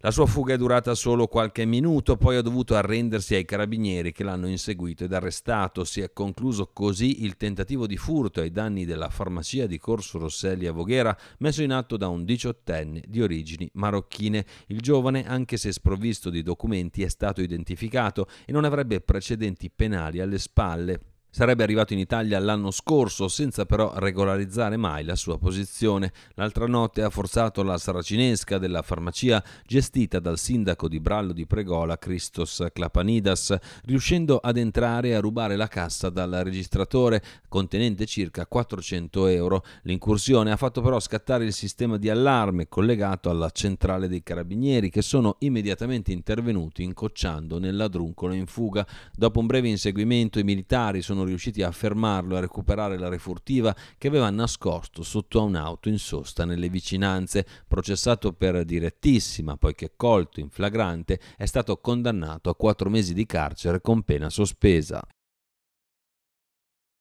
La sua fuga è durata solo qualche minuto, poi ha dovuto arrendersi ai carabinieri che l'hanno inseguito ed arrestato. Si è concluso così il tentativo di furto ai danni della farmacia di Corso Rosselli a Voghera, messo in atto da un diciottenne di origini marocchine. Il giovane, anche se sprovvisto di documenti, è stato identificato e non avrebbe precedenti penali alle spalle. Sarebbe arrivato in Italia l'anno scorso senza però regolarizzare mai la sua posizione. L'altra notte ha forzato la saracinesca della farmacia gestita dal sindaco di Brallo di Pregola, Christos Clapanidas, riuscendo ad entrare e a rubare la cassa dal registratore contenente circa 400 euro. L'incursione ha fatto però scattare il sistema di allarme collegato alla centrale dei carabinieri che sono immediatamente intervenuti incocciando nel ladruncolo in fuga. Dopo un breve inseguimento i militari sono riusciti a fermarlo e a recuperare la refurtiva che aveva nascosto sotto a un'auto in sosta nelle vicinanze. Processato per direttissima, poiché colto in flagrante, è stato condannato a quattro mesi di carcere con pena sospesa.